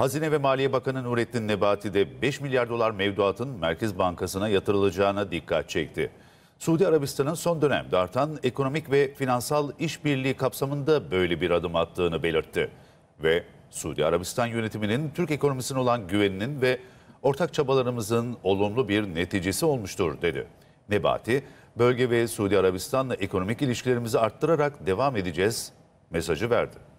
Hazine ve Maliye Bakanı Nurettin Nebati de 5 milyar dolar mevduatın Merkez Bankası'na yatırılacağına dikkat çekti. Suudi Arabistan'ın son dönemde artan ekonomik ve finansal işbirliği kapsamında böyle bir adım attığını belirtti. Ve Suudi Arabistan yönetiminin Türk ekonomisine olan güveninin ve ortak çabalarımızın olumlu bir neticesi olmuştur dedi. Nebati, bölge ve Suudi Arabistan'la ekonomik ilişkilerimizi arttırarak devam edeceğiz mesajı verdi.